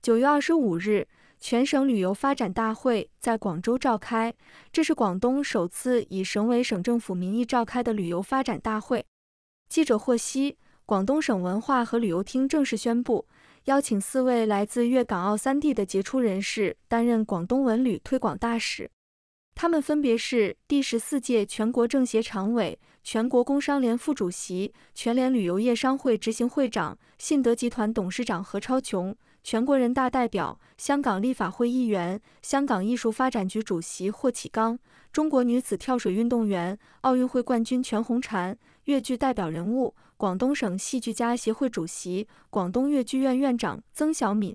九月二十五日，全省旅游发展大会在广州召开，这是广东首次以省委、省政府名义召开的旅游发展大会。记者获悉，广东省文化和旅游厅正式宣布，邀请四位来自粤港澳三地的杰出人士担任广东文旅推广大使，他们分别是第十四届全国政协常委、全国工商联副主席、全联旅游业商会执行会长、信德集团董事长何超琼。全国人大代表、香港立法会议员、香港艺术发展局主席霍启刚，中国女子跳水运动员、奥运会冠军全红婵，粤剧代表人物、广东省戏剧家协会主席、广东粤剧院院长曾小敏，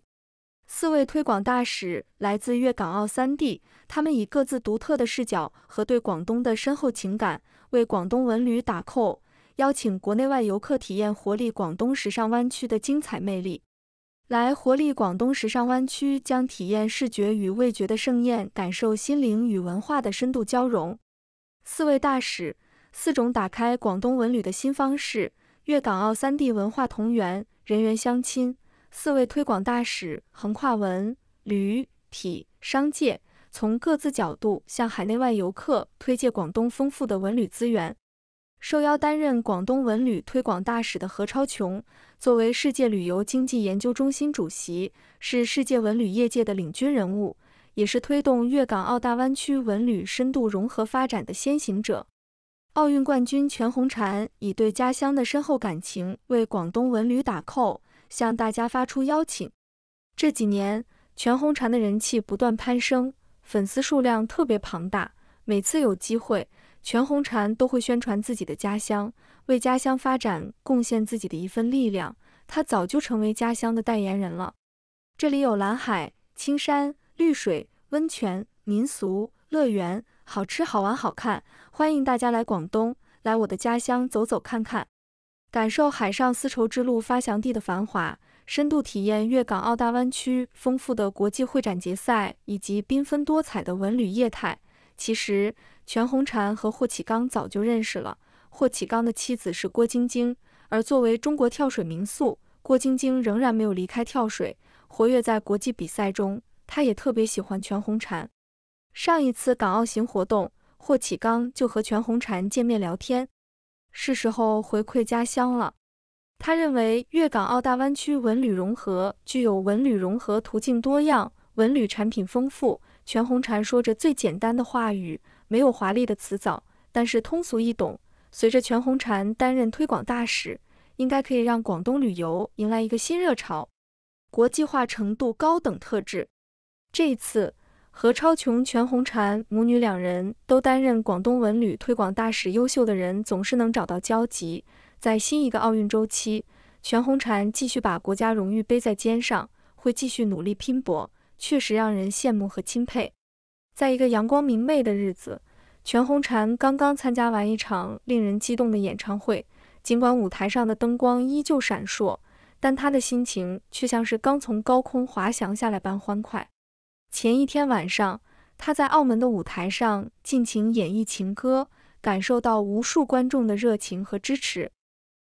四位推广大使来自粤港澳三地，他们以各自独特的视角和对广东的深厚情感，为广东文旅打 call，邀请国内外游客体验活力广东、时尚湾区的精彩魅力。来活力广东时尚湾区，将体验视觉与味觉的盛宴，感受心灵与文化的深度交融。四位大使，四种打开广东文旅的新方式。粤港澳三地文化同源，人员相亲。四位推广大使横跨文旅体商界，从各自角度向海内外游客推介广东丰富的文旅资源。受邀担任广东文旅推广大使的何超琼，作为世界旅游经济研究中心主席，是世界文旅业界的领军人物，也是推动粤港澳大湾区文旅深度融合发展的先行者。奥运冠军全红婵以对家乡的深厚感情为广东文旅打 call，向大家发出邀请。这几年，全红婵的人气不断攀升，粉丝数量特别庞大，每次有机会。全红婵都会宣传自己的家乡，为家乡发展贡献自己的一份力量。她早就成为家乡的代言人了。这里有蓝海、青山、绿水、温泉、民俗乐园，好吃、好玩、好看，欢迎大家来广东，来我的家乡走走看看，感受海上丝绸之路发祥地的繁华，深度体验粤港澳大湾区丰富的国际会展节赛以及缤纷多彩的文旅业态。其实。全红婵和霍启刚早就认识了。霍启刚的妻子是郭晶晶，而作为中国跳水名宿，郭晶晶仍然没有离开跳水，活跃在国际比赛中。她也特别喜欢全红婵。上一次港澳行活动，霍启刚就和全红婵见面聊天。是时候回馈家乡了。他认为粤港澳大湾区文旅融合具有文旅融合途径多样、文旅产品丰富。全红婵说着最简单的话语。没有华丽的辞藻，但是通俗易懂。随着全红婵担任推广大使，应该可以让广东旅游迎来一个新热潮，国际化程度高等特质。这一次何超琼、全红婵母女两人都担任广东文旅推广大使，优秀的人总是能找到交集。在新一个奥运周期，全红婵继续把国家荣誉背在肩上，会继续努力拼搏，确实让人羡慕和钦佩。在一个阳光明媚的日子，全红婵刚刚参加完一场令人激动的演唱会。尽管舞台上的灯光依旧闪烁，但她的心情却像是刚从高空滑翔下来般欢快。前一天晚上，她在澳门的舞台上尽情演绎情歌，感受到无数观众的热情和支持。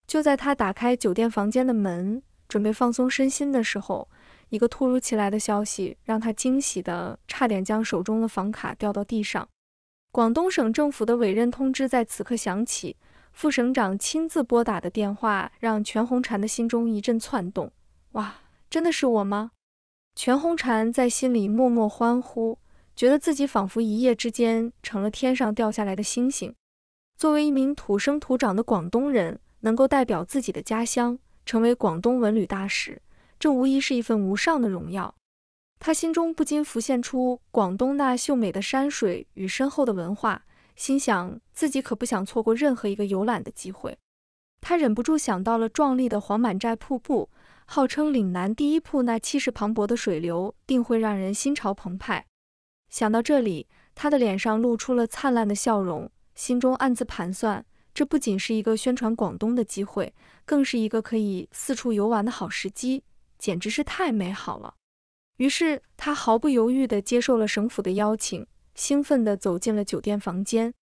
就在她打开酒店房间的门，准备放松身心的时候，一个突如其来的消息让他惊喜的差点将手中的房卡掉到地上。广东省政府的委任通知在此刻响起，副省长亲自拨打的电话让全红婵的心中一阵窜动。哇，真的是我吗？全红婵在心里默默欢呼，觉得自己仿佛一夜之间成了天上掉下来的星星。作为一名土生土长的广东人，能够代表自己的家乡成为广东文旅大使。这无疑是一份无上的荣耀，他心中不禁浮现出广东那秀美的山水与深厚的文化，心想自己可不想错过任何一个游览的机会。他忍不住想到了壮丽的黄满寨瀑布，号称岭南第一瀑，那气势磅礴的水流定会让人心潮澎湃。想到这里，他的脸上露出了灿烂的笑容，心中暗自盘算：这不仅是一个宣传广东的机会，更是一个可以四处游玩的好时机。简直是太美好了！于是他毫不犹豫地接受了省府的邀请，兴奋地走进了酒店房间。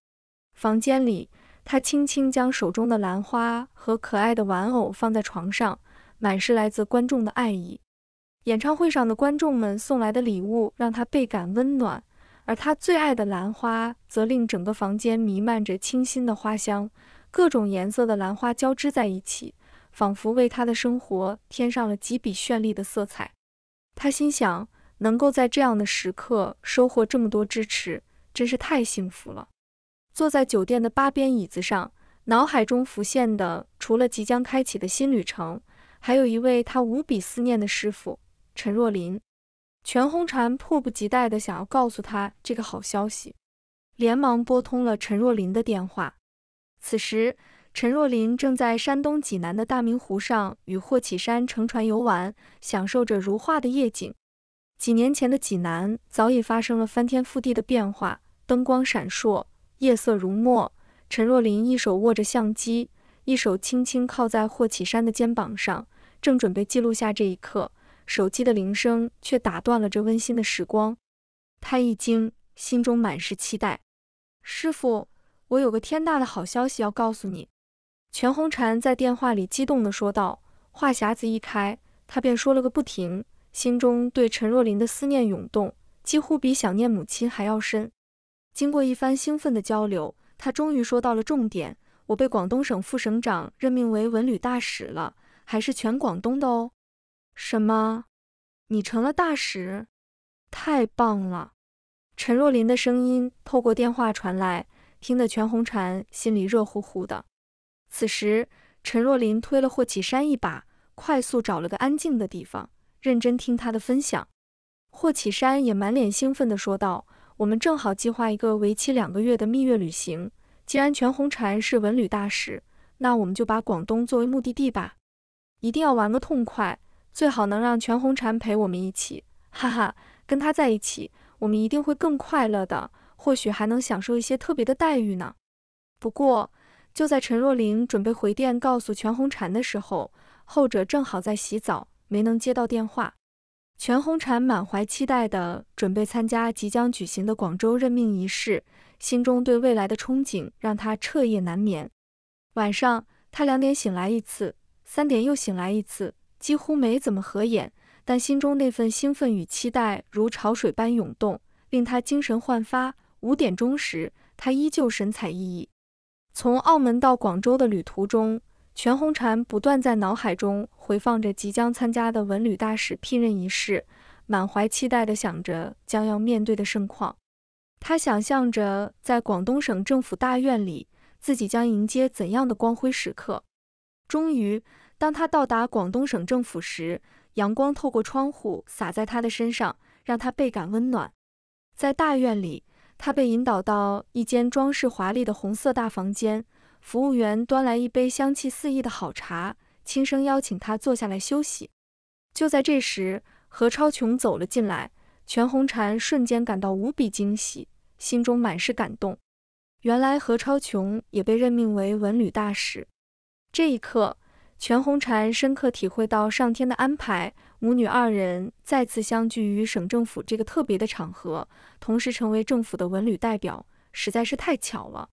房间里，他轻轻将手中的兰花和可爱的玩偶放在床上，满是来自观众的爱意。演唱会上的观众们送来的礼物让他倍感温暖，而他最爱的兰花则令整个房间弥漫着清新的花香，各种颜色的兰花交织在一起。仿佛为他的生活添上了几笔绚丽的色彩。他心想，能够在这样的时刻收获这么多支持，真是太幸福了。坐在酒店的八边椅子上，脑海中浮现的除了即将开启的新旅程，还有一位他无比思念的师傅陈若琳。全红婵迫不及待地想要告诉他这个好消息，连忙拨通了陈若琳的电话。此时，陈若琳正在山东济南的大明湖上与霍启山乘船游玩，享受着如画的夜景。几年前的济南早已发生了翻天覆地的变化，灯光闪烁，夜色如墨。陈若琳一手握着相机，一手轻轻靠在霍启山的肩膀上，正准备记录下这一刻。手机的铃声却打断了这温馨的时光，她一惊，心中满是期待。师傅，我有个天大的好消息要告诉你。全红婵在电话里激动地说道，话匣子一开，她便说了个不停，心中对陈若琳的思念涌动，几乎比想念母亲还要深。经过一番兴奋的交流，她终于说到了重点：“我被广东省副省长任命为文旅大使了，还是全广东的哦。”“什么？你成了大使？太棒了！”陈若琳的声音透过电话传来，听得全红婵心里热乎乎的。此时，陈若琳推了霍启山一把，快速找了个安静的地方，认真听他的分享。霍启山也满脸兴奋地说道：“我们正好计划一个为期两个月的蜜月旅行，既然全红婵是文旅大使，那我们就把广东作为目的地吧，一定要玩个痛快，最好能让全红婵陪我们一起，哈哈，跟她在一起，我们一定会更快乐的，或许还能享受一些特别的待遇呢。不过。”就在陈若琳准备回电告诉全红婵的时候，后者正好在洗澡，没能接到电话。全红婵满怀期待地准备参加即将举行的广州任命仪式，心中对未来的憧憬让她彻夜难眠。晚上，她两点醒来一次，三点又醒来一次，几乎没怎么合眼，但心中那份兴奋与期待如潮水般涌动，令她精神焕发。五点钟时，她依旧神采奕奕。从澳门到广州的旅途中，全红婵不断在脑海中回放着即将参加的文旅大使聘任仪式，满怀期待地想着将要面对的盛况。他想象着在广东省政府大院里，自己将迎接怎样的光辉时刻。终于，当他到达广东省政府时，阳光透过窗户洒在他的身上，让他倍感温暖。在大院里。他被引导到一间装饰华丽的红色大房间，服务员端来一杯香气四溢的好茶，轻声邀请他坐下来休息。就在这时，何超琼走了进来，全红婵瞬间感到无比惊喜，心中满是感动。原来何超琼也被任命为文旅大使。这一刻，全红婵深刻体会到上天的安排。母女二人再次相聚于省政府这个特别的场合，同时成为政府的文旅代表，实在是太巧了。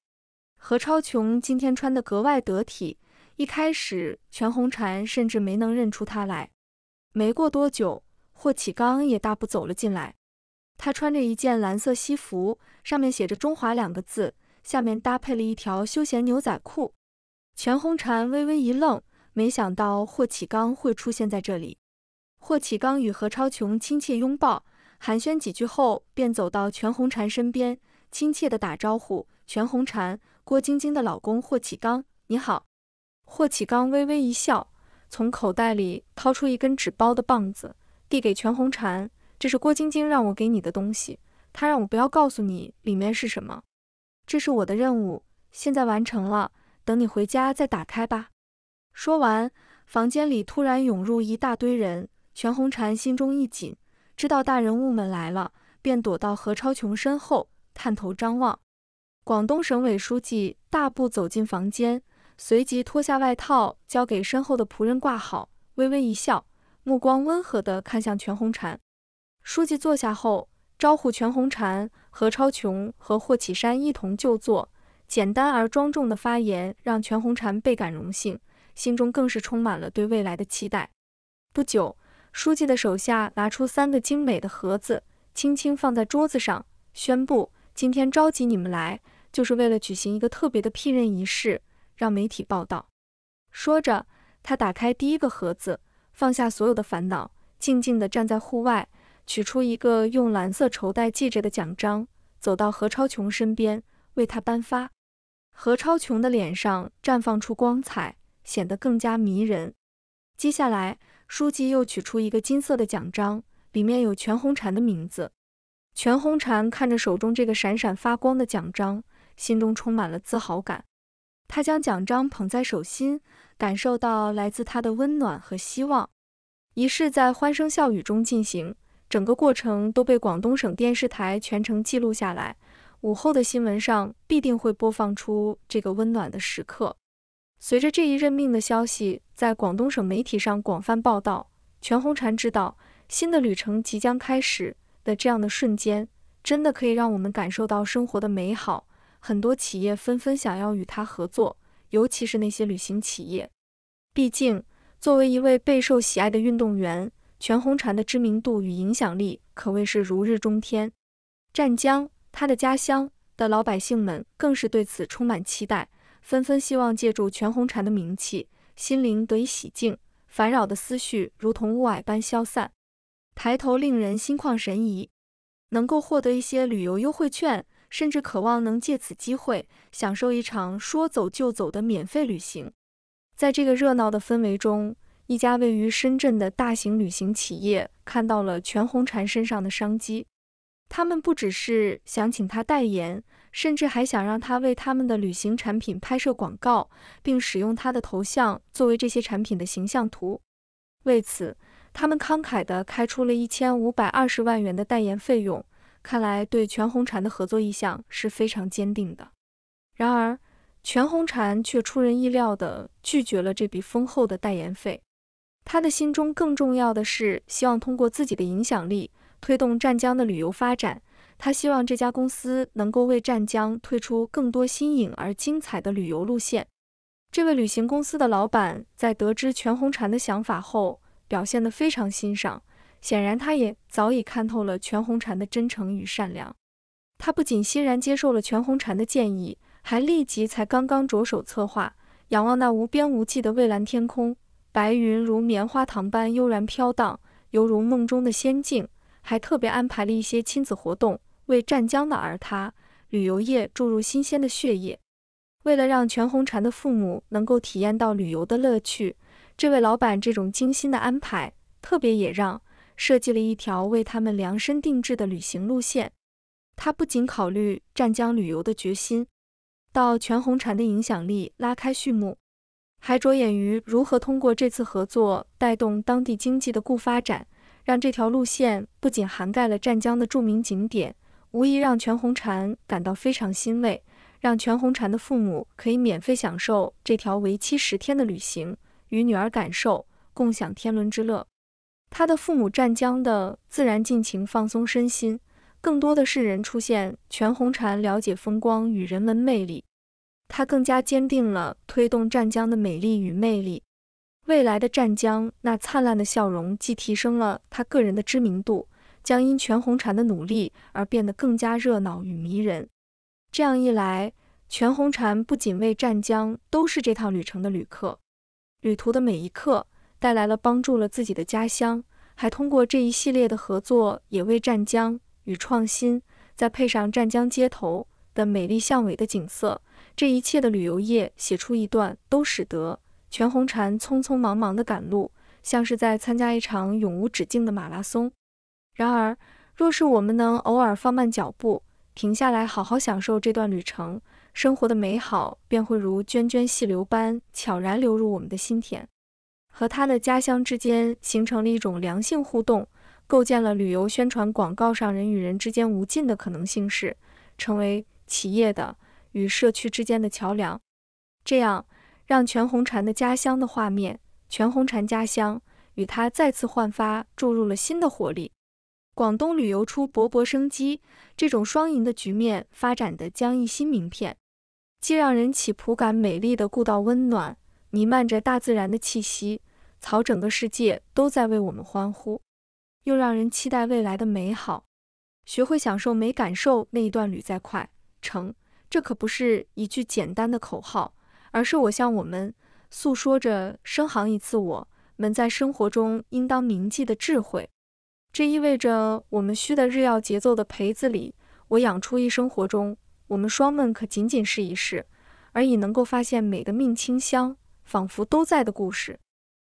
何超琼今天穿的格外得体，一开始全红婵甚至没能认出她来。没过多久，霍启刚也大步走了进来，他穿着一件蓝色西服，上面写着“中华”两个字，下面搭配了一条休闲牛仔裤。全红婵微微一愣，没想到霍启刚会出现在这里。霍启刚与何超琼亲切拥抱，寒暄几句后，便走到全红婵身边，亲切地打招呼：“全红婵，郭晶晶的老公霍启刚，你好。”霍启刚微微一笑，从口袋里掏出一根纸包的棒子，递给全红婵：“这是郭晶晶让我给你的东西，她让我不要告诉你里面是什么，这是我的任务，现在完成了，等你回家再打开吧。”说完，房间里突然涌入一大堆人。全红婵心中一紧，知道大人物们来了，便躲到何超琼身后探头张望。广东省委书记大步走进房间，随即脱下外套交给身后的仆人挂好，微微一笑，目光温和地看向全红婵。书记坐下后，招呼全红婵、何超琼和霍启山一同就座。简单而庄重的发言让全红婵倍感荣幸，心中更是充满了对未来的期待。不久。书记的手下拿出三个精美的盒子，轻轻放在桌子上，宣布：“今天召集你们来，就是为了举行一个特别的聘任仪式，让媒体报道。”说着，他打开第一个盒子，放下所有的烦恼，静静地站在户外，取出一个用蓝色绸带系着的奖章，走到何超琼身边，为他颁发。何超琼的脸上绽放出光彩，显得更加迷人。接下来。书记又取出一个金色的奖章，里面有全红婵的名字。全红婵看着手中这个闪闪发光的奖章，心中充满了自豪感。他将奖章捧在手心，感受到来自他的温暖和希望。仪式在欢声笑语中进行，整个过程都被广东省电视台全程记录下来。午后的新闻上必定会播放出这个温暖的时刻。随着这一任命的消息在广东省媒体上广泛报道，全红婵知道新的旅程即将开始的这样的瞬间，真的可以让我们感受到生活的美好。很多企业纷纷想要与他合作，尤其是那些旅行企业。毕竟，作为一位备受喜爱的运动员，全红婵的知名度与影响力可谓是如日中天。湛江，他的家乡的老百姓们更是对此充满期待。纷纷希望借助全红婵的名气，心灵得以洗净，烦扰的思绪如同雾霭般消散。抬头令人心旷神怡，能够获得一些旅游优惠券，甚至渴望能借此机会享受一场说走就走的免费旅行。在这个热闹的氛围中，一家位于深圳的大型旅行企业看到了全红婵身上的商机，他们不只是想请她代言。甚至还想让他为他们的旅行产品拍摄广告，并使用他的头像作为这些产品的形象图。为此，他们慷慨地开出了一千五百二十万元的代言费用。看来，对全红婵的合作意向是非常坚定的。然而，全红婵却出人意料地拒绝了这笔丰厚的代言费。他的心中更重要的是希望通过自己的影响力推动湛江的旅游发展。他希望这家公司能够为湛江推出更多新颖而精彩的旅游路线。这位旅行公司的老板在得知全红婵的想法后，表现得非常欣赏。显然，他也早已看透了全红婵的真诚与善良。他不仅欣然接受了全红婵的建议，还立即才刚刚着手策划。仰望那无边无际的蔚蓝天空，白云如棉花糖般悠然飘荡，犹如梦中的仙境。还特别安排了一些亲子活动。为湛江的儿他旅游业注入新鲜的血液。为了让全红婵的父母能够体验到旅游的乐趣，这位老板这种精心的安排，特别也让设计了一条为他们量身定制的旅行路线。他不仅考虑湛江旅游的决心，到全红婵的影响力拉开序幕，还着眼于如何通过这次合作带动当地经济的固发展，让这条路线不仅涵盖了湛江的著名景点。无疑让全红婵感到非常欣慰，让全红婵的父母可以免费享受这条为期十天的旅行，与女儿感受，共享天伦之乐。他的父母湛江的自然尽情放松身心，更多的是人出现全红婵了解风光与人文魅力，他更加坚定了推动湛江的美丽与魅力。未来的湛江那灿烂的笑容既提升了他个人的知名度。将因全红婵的努力而变得更加热闹与迷人。这样一来，全红婵不仅为湛江都是这趟旅程的旅客，旅途的每一刻带来了帮助了自己的家乡，还通过这一系列的合作也为湛江与创新。再配上湛江街头的美丽巷尾的景色，这一切的旅游业写出一段，都使得全红婵匆匆忙忙的赶路，像是在参加一场永无止境的马拉松。然而，若是我们能偶尔放慢脚步，停下来好好享受这段旅程，生活的美好便会如涓涓细流般悄然流入我们的心田。和他的家乡之间形成了一种良性互动，构建了旅游宣传广告上人与人之间无尽的可能性，是成为企业的与社区之间的桥梁。这样，让全红婵的家乡的画面，全红婵家乡与他再次焕发，注入了新的活力。广东旅游出勃勃生机，这种双赢的局面发展的将一新名片，既让人起普感美丽的故道温暖，弥漫着大自然的气息，草整个世界都在为我们欢呼，又让人期待未来的美好。学会享受没感受那一段旅，在快成，这可不是一句简单的口号，而是我向我们诉说着深航一次我们在生活中应当铭记的智慧。这意味着，我们需的日曜节奏的培子里，我养出一生活中，我们双梦可仅仅试一试，而已能够发现美的命清香，仿佛都在的故事。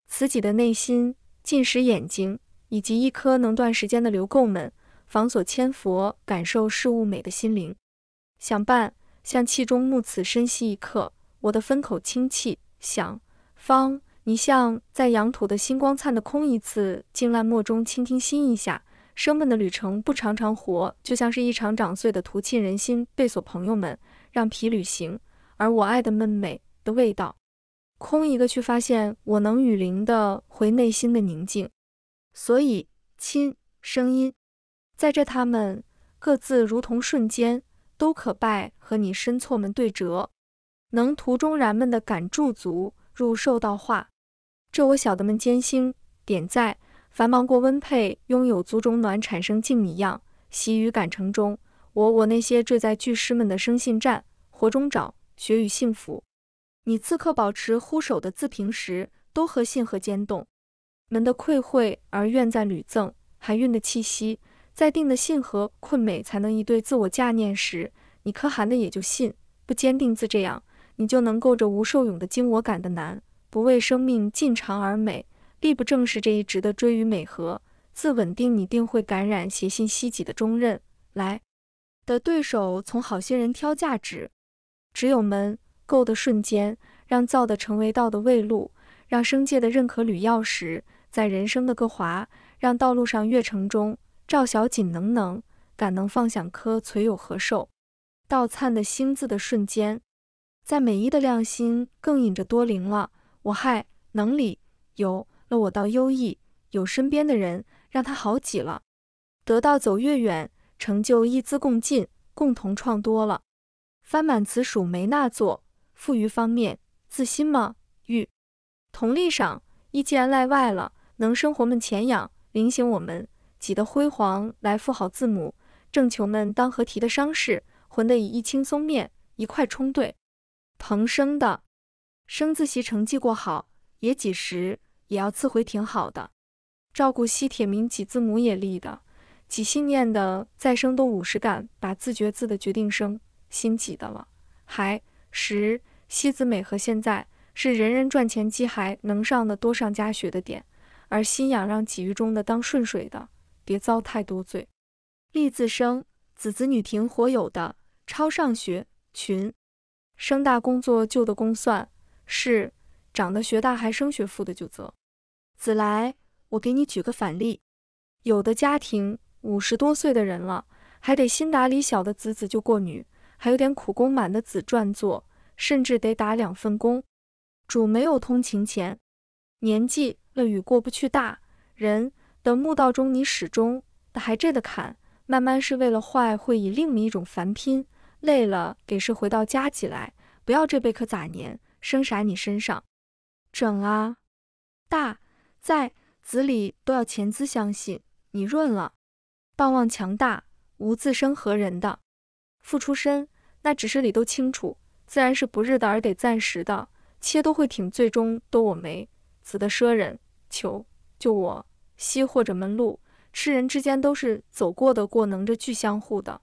此己的内心、近视眼睛，以及一颗能断时间的流垢们，仿锁千佛感受事物美的心灵。想伴向气中目此深吸一刻，我的分口清气想方。你像在扬土的星光灿的空一次静烂墨中倾听心一下生闷的旅程不常常活，就像是一场长碎的途沁人心被锁朋友们让皮旅行，而我爱的闷美的味道，空一个去发现我能雨灵的回内心的宁静。所以亲声音在这他们各自如同瞬间都可拜和你深错们对折，能途中然们的感驻足入受到化。这我晓得们艰辛，点赞，繁忙过温配，拥有足中暖，产生静米样，喜于感成中。我我那些坠在巨师们的生信战，活中找，学与幸福。你此刻保持呼手的自平时，都和信和间动门的愧会而愿在屡赠含韵的气息，在定的信和困美才能一对自我价念时，你可含的也就信，不坚定自这样，你就能够着无受勇的惊我感的难。不为生命尽长而美，力不正是这一值的追与美和自稳定，你定会感染邪心吸己的重任来的对手，从好心人挑价值，只有门够的瞬间，让造的成为道的未路，让生界的认可履钥匙，在人生的个华，让道路上越程中赵小锦能能敢能放响颗存有何寿，道灿的星字的瞬间，在美意的亮星更引着多灵了。我害能理，有了，我到优异有身边的人，让他好挤了，得到走越远，成就一资共进，共同创多了，翻满词属没那做，富于方面自心吗？欲同力上一，既然赖外了，能生活们前养，临醒我们挤得辉煌来富好字母，正求们当和提的伤势，混得以一轻松面一块冲对，彭生的。生字习成绩过好，也几时也要自回挺好的。照顾西铁民几字母也立的，几信念的再生都五十感，把自觉字的决定生心几的了。还十西子美和现在是人人赚钱机，还能上的多上加学的点，而心痒让几于中的当顺水的，别遭太多罪。立字生子子女庭活有的超上学群，生大工作旧的工算。是长得学大还升学富的就责子来，我给你举个反例，有的家庭五十多岁的人了，还得心打理小的子子就过女，还有点苦工满的子赚做，甚至得打两份工，主没有通情钱，年纪了与过不去，大人的墓道中你始终还这的坎，慢慢是为了坏会以另一种凡拼，累了给是回到家起来，不要这辈可咋年？生啥？你身上整啊！大在子里都要潜资，相信你润了，傍望强大无自生何人的复出身？那只是里都清楚，自然是不日的，而得暂时的。切都会挺，最终都我没子的奢人求就我西或者门路，吃人之间都是走过的过能着俱相互的，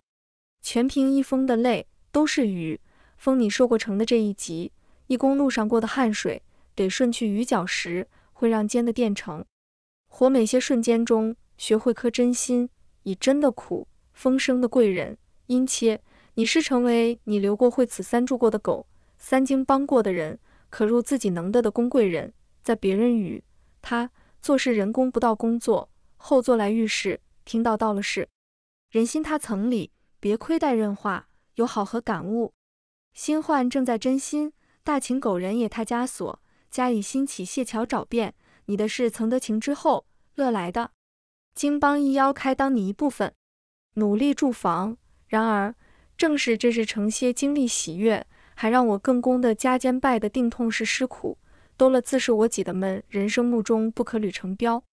全凭一封的泪都是雨封你受过成的这一集。一公路上过的汗水，得顺去鱼角时，会让尖的垫成。活每些瞬间中，学会颗真心，以真的苦，风生的贵人。因切，你是成为你留过会此三住过的狗，三经帮过的人，可入自己能得的公贵人。在别人语，他做事人工不到工作后，做来遇事听到到了事，人心他层里，别亏待任化，有好和感悟，心患正在真心。大秦狗人也，他枷锁加以兴起谢桥找遍你的事，曾得情之后乐来的。经邦一邀开，当你一部分努力住房。然而正是这是承些经历喜悦，还让我更功的加兼败的定痛是失苦多了自是我己的闷，人生目中不可履成标。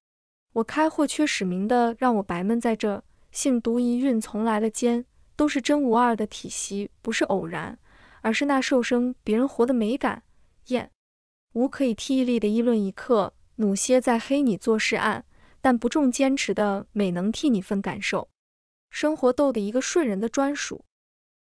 我开或缺使命的，让我白闷在这。幸独一运从来了间，都是真无二的体系，不是偶然。而是那受生别人活的美感，厌无可以替一的议论一刻，努些在黑你做事暗，但不重坚持的美能替你分感受，生活逗的一个顺人的专属。